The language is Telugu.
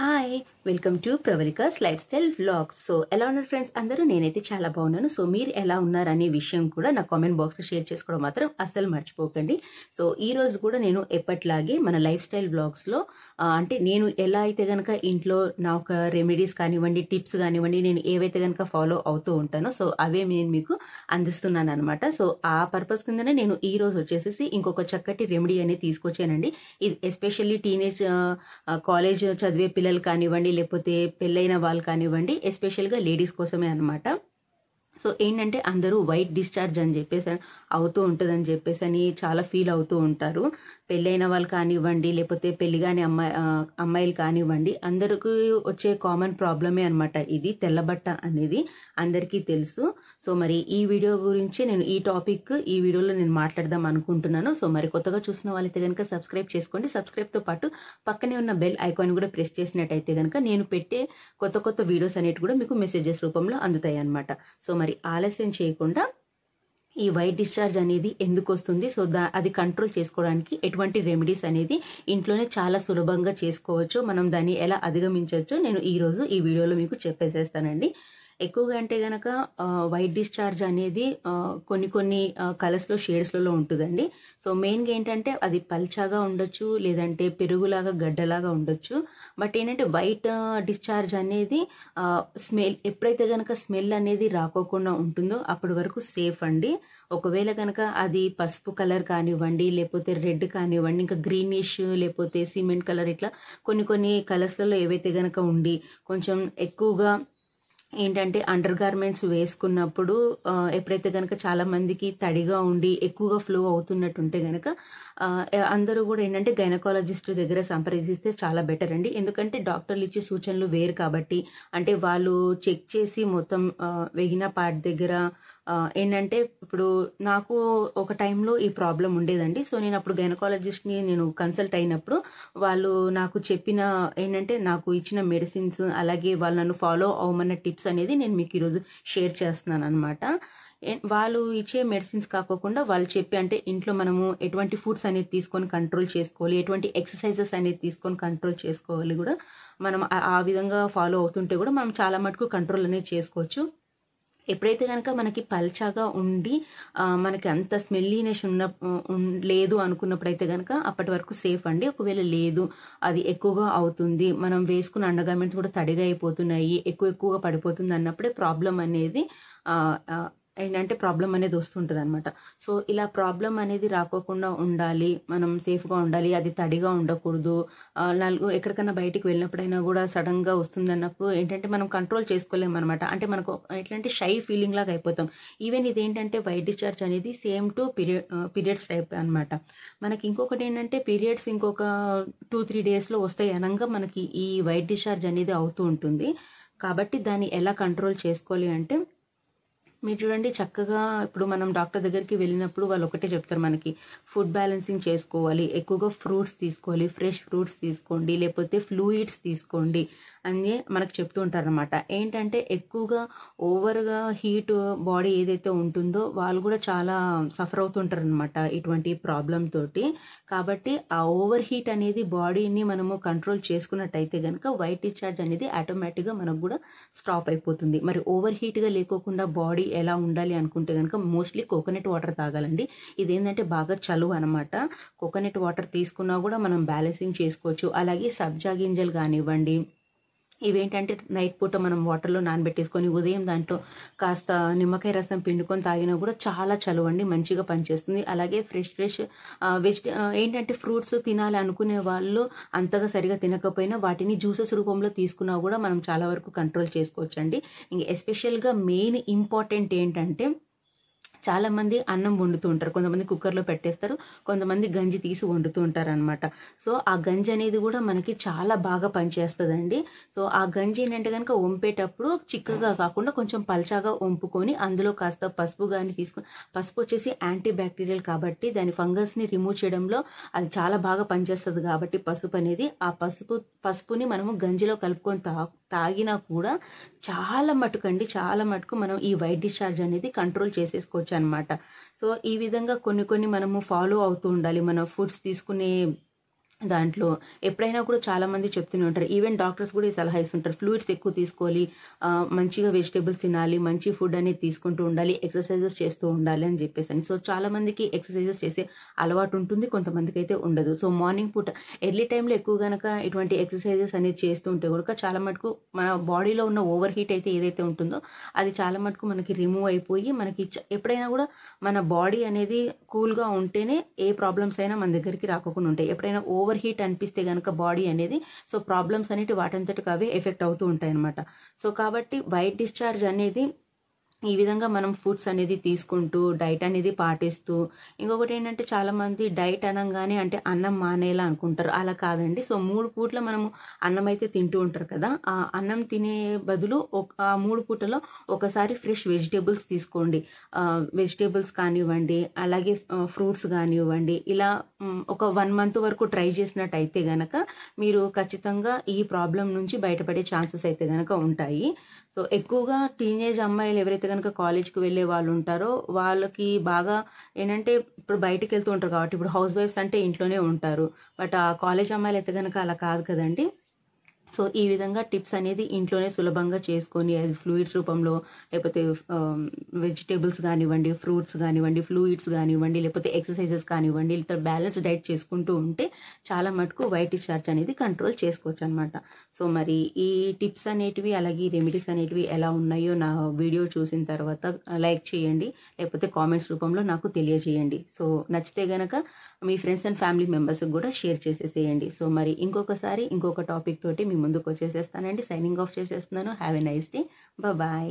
hi welcome to Pravalika's lifestyle vlogs so ఎలా ఉన్నారు ఫ్రెండ్స్ అందరూ నేనైతే చాలా బాగున్నాను సో మీరు ఎలా ఉన్నారు అనే విషయం కూడా నా కామెంట్ బాక్స్లో షేర్ చేసుకోవడం మాత్రం అస్సలు మర్చిపోకండి సో ఈ రోజు కూడా నేను ఎప్పట్లాగే మన లైఫ్ స్టైల్ బ్లాగ్స్లో అంటే నేను ఎలా అయితే కనుక ఇంట్లో నా ఒక రెమెడీస్ కానివ్వండి టిప్స్ కానివ్వండి నేను ఏవైతే కనుక ఫాలో అవుతూ ఉంటానో సో అవే నేను మీకు అందిస్తున్నాను అనమాట సో ఆ పర్పస్ కిందనే నేను ఈ రోజు వచ్చేసేసి ఇంకొక చక్కటి రెమెడీ అనేది తీసుకొచ్చానండి ఇది ఎస్పెషల్లీ టీనేజ్ కాలేజ్ చదివే పిల్లలు పిల్లలు కానివ్వండి లేకపోతే పెళ్ళైన వాళ్ళు కానివ్వండి ఎస్పెషల్గా లేడీస్ కోసమే అనమాట సో ఏంటంటే అందరూ వైట్ డిశ్చార్జ్ అని చెప్పేసి అవుతూ ఉంటుందని చెప్పేసి అని చాలా ఫీల్ అవుతూ ఉంటారు పెళ్ళైన వాళ్ళు కానివ్వండి లేకపోతే పెళ్లి కాని అమ్మాయి అమ్మాయిలు కానివ్వండి అందరికీ వచ్చే కామన్ ప్రాబ్లమే అనమాట ఇది తెల్లబట్ట అనేది అందరికీ తెలుసు సో మరి ఈ వీడియో గురించి నేను ఈ టాపిక్ ఈ వీడియోలో నేను మాట్లాడదాం అనుకుంటున్నాను సో మరి కొత్తగా చూసిన వాళ్ళైతే కనుక సబ్స్క్రైబ్ చేసుకోండి సబ్స్క్రైబ్తో పాటు పక్కనే ఉన్న బెల్ ఐకాన్ కూడా ప్రెస్ చేసినట్టయితే కనుక నేను పెట్టే కొత్త కొత్త వీడియోస్ అనేవి కూడా మీకు మెసేజెస్ రూపంలో అందుతాయి అనమాట సో మరి మరి ఆలస్యం చేయకుండా ఈ వైట్ డిశ్చార్జ్ అనేది ఎందుకు వస్తుంది సో దా అది కంట్రోల్ చేసుకోవడానికి ఎటువంటి రెమెడీస్ అనేది ఇంట్లోనే చాలా సులభంగా చేసుకోవచ్చు మనం దాన్ని ఎలా అధిగమించవచ్చు నేను ఈరోజు ఈ వీడియోలో మీకు చెప్పేసేస్తానండి ఎక్కువగా అంటే గనక వైట్ డిశ్చార్జ్ అనేది కొన్ని కొన్ని కలర్స్లో షేడ్స్లలో ఉంటుందండి సో మెయిన్గా ఏంటంటే అది పల్చాగా ఉండొచ్చు లేదంటే పెరుగులాగా గడ్డలాగా ఉండొచ్చు బట్ ఏంటంటే వైట్ డిశ్చార్జ్ అనేది స్మెల్ ఎప్పుడైతే కనుక స్మెల్ అనేది రాకోకుండా ఉంటుందో అప్పటి వరకు సేఫ్ అండి ఒకవేళ కనుక అది పసుపు కలర్ కానివ్వండి లేకపోతే రెడ్ కానివ్వండి ఇంకా గ్రీనిష్ లేకపోతే సిమెంట్ కలర్ ఇట్లా కొన్ని కొన్ని కలర్స్లలో ఏవైతే కనుక ఉండి కొంచెం ఎక్కువగా ఏంటంటే అండర్ గార్మెంట్స్ వేసుకున్నప్పుడు ఎప్పుడైతే కనుక చాలా మందికి తడిగా ఉండి ఎక్కువగా ఫ్లో అవుతున్నట్టుంటే కనుక అందరూ కూడా ఏంటంటే గైనకాలజిస్ట్ దగ్గర సంప్రదిస్తే చాలా బెటర్ అండి ఎందుకంటే డాక్టర్లు ఇచ్చే సూచనలు వేరు కాబట్టి అంటే వాళ్ళు చెక్ చేసి మొత్తం వెగిన పార్ట్ దగ్గర ఏంటంటే ఇప్పుడు నాకు ఒక టైంలో ఈ ప్రాబ్లం ఉండేదండి సో నేను అప్పుడు గైనకాలజిస్ట్ని నేను కన్సల్ట్ అయినప్పుడు వాళ్ళు నాకు చెప్పిన ఏంటంటే నాకు ఇచ్చిన మెడిసిన్స్ అలాగే వాళ్ళు నన్ను ఫాలో అవ్వమన్న టిప్స్ అనేది నేను మీకు ఈరోజు షేర్ చేస్తున్నాను అనమాట వాళ్ళు ఇచ్చే మెడిసిన్స్ కాకోకుండా వాళ్ళు చెప్పి అంటే ఇంట్లో మనము ఎటువంటి ఫుడ్స్ అనేది తీసుకొని కంట్రోల్ చేసుకోవాలి ఎటువంటి ఎక్సర్సైజెస్ అనేది తీసుకొని కంట్రోల్ చేసుకోవాలి కూడా మనం ఆ విధంగా ఫాలో అవుతుంటే కూడా మనం చాలా మటుకు కంట్రోల్ అనేది చేసుకోవచ్చు ఎప్పుడైతే కనుక మనకి పల్చాగా ఉండి మనకి అంత స్మెల్లీనెస్ ఉన్న లేదు అనుకున్నప్పుడైతే కనుక అప్పటి వరకు సేఫ్ అండి ఒకవేళ లేదు అది ఎక్కువగా అవుతుంది మనం వేసుకున్న అండర్గార్మెంట్స్ కూడా తడిగా అయిపోతున్నాయి ఎక్కువ ఎక్కువగా పడిపోతుంది అన్నప్పుడే ప్రాబ్లం అనేది ఏంటంటే ప్రాబ్లం అనేది వస్తుంటుంది అనమాట సో ఇలా ప్రాబ్లం అనేది రాకోకుండా ఉండాలి మనం సేఫ్గా ఉండాలి అది తడిగా ఉండకూడదు నలుగురు ఎక్కడికైనా బయటికి వెళ్ళినప్పుడైనా కూడా సడన్గా వస్తుంది అన్నప్పుడు ఏంటంటే మనం కంట్రోల్ చేసుకోలేము అనమాట అంటే మనకు ఎట్లాంటి షై ఫీలింగ్ లాగా అయిపోతాం ఈవెన్ ఇదేంటంటే వైట్ డిశ్చార్జ్ అనేది same to period periods type అనమాట మనకి ఇంకొకటి ఏంటంటే పీరియడ్స్ ఇంకొక టూ త్రీ డేస్లో వస్తాయి అనగా మనకి ఈ వైట్ డిశ్చార్జ్ అనేది అవుతూ ఉంటుంది కాబట్టి దాన్ని ఎలా కంట్రోల్ చేసుకోవాలి అంటే మీరు చూడండి చక్కగా ఇప్పుడు మనం డాక్టర్ దగ్గరికి వెళ్ళినప్పుడు వాళ్ళు ఒకటే చెప్తారు మనకి ఫుడ్ బ్యాలెన్సింగ్ చేసుకోవాలి ఎక్కువగా ఫ్రూట్స్ తీసుకోవాలి ఫ్రెష్ ఫ్రూట్స్ తీసుకోండి లేకపోతే ఫ్లూయిడ్స్ తీసుకోండి అని మనకు చెప్తూ ఉంటారనమాట ఏంటంటే ఎక్కువగా ఓవర్గా హీట్ బాడీ ఏదైతే ఉంటుందో వాళ్ళు కూడా చాలా సఫర్ అవుతుంటారు అనమాట ఇటువంటి ప్రాబ్లం తోటి కాబట్టి ఆ ఓవర్ హీట్ అనేది బాడీని మనము కంట్రోల్ చేసుకున్నట్టయితే కనుక వైట్ డిశ్చార్జ్ అనేది ఆటోమేటిక్గా మనకు కూడా స్టాప్ అయిపోతుంది మరి ఓవర్ హీట్గా లేకోకుండా బాడీ ఎలా ఉండాలి అనుకుంటే కనుక మోస్ట్లీ కోకోనట్ వాటర్ తాగాలండి ఇదేంటంటే బాగా చలువ అనమాట కోకోనట్ వాటర్ తీసుకున్నా కూడా మనం బ్యాలెన్సింగ్ చేసుకోవచ్చు అలాగే సబ్జా గింజలు కానివ్వండి ఇవేంటంటే నైట్ పూట మనం వాటర్లో నానబెట్టేసుకొని ఉదయం దాంట్లో కాస్త నిమ్మకాయ రసం పిండుకొని తాగినా కూడా చాలా చలవండి మంచిగా పనిచేస్తుంది అలాగే ఫ్రెష్ ఫ్రెష్ వెజిటే ఏంటంటే ఫ్రూట్స్ తినాలి అనుకునే వాళ్ళు అంతగా సరిగా తినకపోయినా వాటిని జ్యూసెస్ రూపంలో తీసుకున్నా కూడా మనం చాలా వరకు కంట్రోల్ చేసుకోవచ్చండి ఇంక ఎస్పెషల్గా మెయిన్ ఇంపార్టెంట్ ఏంటంటే చాలామంది అన్నం వండుతూ ఉంటారు కొంతమంది కుక్కర్లో పెట్టేస్తారు కొంతమంది గంజి తీసి వండుతూ ఉంటారు అనమాట సో ఆ గంజి అనేది కూడా మనకి చాలా బాగా పనిచేస్తుందండి సో ఆ గంజి ఏంటంటే కనుక వంపేటప్పుడు చిక్కగా కాకుండా కొంచెం పల్చాగా వంపుకొని అందులో కాస్త పసుపు కానీ తీసుకుని పసుపు వచ్చేసి యాంటీ బ్యాక్టీరియల్ కాబట్టి దాని ఫంగస్ని రిమూవ్ చేయడంలో అది చాలా బాగా పనిచేస్తుంది కాబట్టి పసుపు అనేది ఆ పసుపు పసుపుని మనము గంజిలో కలుపుకొని తా తాగినా కూడా చాలా మటుకండి చాలా మటుకు మనం ఈ వైట్ డిశ్చార్జ్ అనేది కంట్రోల్ చేసేసుకోవచ్చు అనమాట సో ఈ విధంగా కొన్ని కొన్ని మనము ఫాలో అవుతూ ఉండాలి మన ఫుడ్స్ తీసుకునే దాంట్లో ఎప్పుడైనా కూడా చాలా మంది చెప్తూనే ఉంటారు ఈవెన్ డాక్టర్స్ కూడా ఈ సలహా ఇస్తుంటారు ఫ్లూయిడ్స్ ఎక్కువ తీసుకోవాలి మంచిగా వెజిటేబుల్స్ తినాలి మంచి ఫుడ్ అనేది తీసుకుంటూ ఉండాలి ఎక్సర్సైజెస్ చేస్తూ ఉండాలి అని చెప్పేసి అని సో చాలా మందికి ఎక్సర్సైజెస్ చేసే అలవాటు ఉంటుంది కొంతమందికి అయితే ఉండదు సో మార్నింగ్ పూట ఎర్లీ టైంలో ఎక్కువ గనక ఇటువంటి ఎక్సర్సైజెస్ అనేది చేస్తూ ఉంటే కనుక చాలా మటుకు మన బాడీలో ఉన్న ఓవర్ హీట్ అయితే ఏదైతే ఉంటుందో అది చాలా మటుకు మనకి రిమూవ్ అయిపోయి మనకి ఎప్పుడైనా కూడా మన బాడీ అనేది కూల్గా ఉంటేనే ఏ ప్రాబ్లమ్స్ అయినా మన దగ్గరికి రాకుండా ఉంటాయి ఎప్పుడైనా ఓవర్ ఓవర్ హీట్ అనిపిస్తే కనుక బాడీ అనేది సో ప్రాబ్లమ్స్ అనేవి వాటంతటికి అవే ఎఫెక్ట్ అవుతూ ఉంటాయి అనమాట సో కాబట్టి వైట్ డిశ్చార్జ్ అనేది ఈ విధంగా మనం ఫుడ్స్ అనేది తీసుకుంటూ డైట్ అనేది పాటిస్తూ ఇంకొకటి ఏంటంటే చాలామంది డైట్ అనగానే అంటే అన్నం మానేలా అనుకుంటారు అలా కాదండి సో మూడు పూట్ల మనము అన్నం అయితే తింటూ ఉంటారు కదా ఆ అన్నం తినే బదులు ఒక మూడు పూటలో ఒకసారి ఫ్రెష్ వెజిటేబుల్స్ తీసుకోండి వెజిటేబుల్స్ కానివ్వండి అలాగే ఫ్రూట్స్ కానివ్వండి ఇలా ఒక వన్ మంత్ వరకు ట్రై చేసినట్టయితే గనక మీరు ఖచ్చితంగా ఈ ప్రాబ్లం నుంచి బయటపడే ఛాన్సెస్ అయితే గనక ఉంటాయి సో ఎక్కువగా టీనేజ్ అమ్మాయిలు ఎవరైతే కనుక కాలేజ్కి వెళ్ళే వాళ్ళు ఉంటారో వాళ్ళకి బాగా ఏంటంటే ఇప్పుడు బయటకు వెళ్తూ ఉంటారు కాబట్టి ఇప్పుడు హౌస్ వైఫ్స్ అంటే ఇంట్లోనే ఉంటారు బట్ ఆ కాలేజ్ అమ్మాయిలు అయితే కనుక అలా కాదు కదండి సో ఈ విధంగా టిప్స్ అనేది ఇంట్లోనే సులభంగా చేసుకొని అది ఫ్లూయిడ్స్ రూపంలో లేకపోతే వెజిటేబుల్స్ కానివ్వండి ఫ్రూట్స్ కానివ్వండి ఫ్లూయిడ్స్ కానివ్వండి లేకపోతే ఎక్సర్సైజెస్ కానివ్వండి ఇలా బ్యాలెన్స్ డైట్ చేసుకుంటూ ఉంటే చాలా మటుకు వైట్ డిశ్చార్జ్ అనేది కంట్రోల్ చేసుకోవచ్చు అనమాట సో మరి ఈ టిప్స్ అనేటివి అలాగే రెమెడీస్ అనేటివి ఎలా ఉన్నాయో నా వీడియో చూసిన తర్వాత లైక్ చేయండి లేకపోతే కామెంట్స్ రూపంలో నాకు తెలియజేయండి సో నచ్చితే గనక మీ ఫ్రెండ్స్ అండ్ ఫ్యామిలీ మెంబర్స్కి కూడా షేర్ చేసేసేయండి సో మరి ఇంకొకసారి ఇంకొక టాపిక్ తోటి మీ ముందుకు వచ్చేసేస్తానండి సైనింగ్ ఆఫ్ చేసేస్తున్నాను have a nice day bye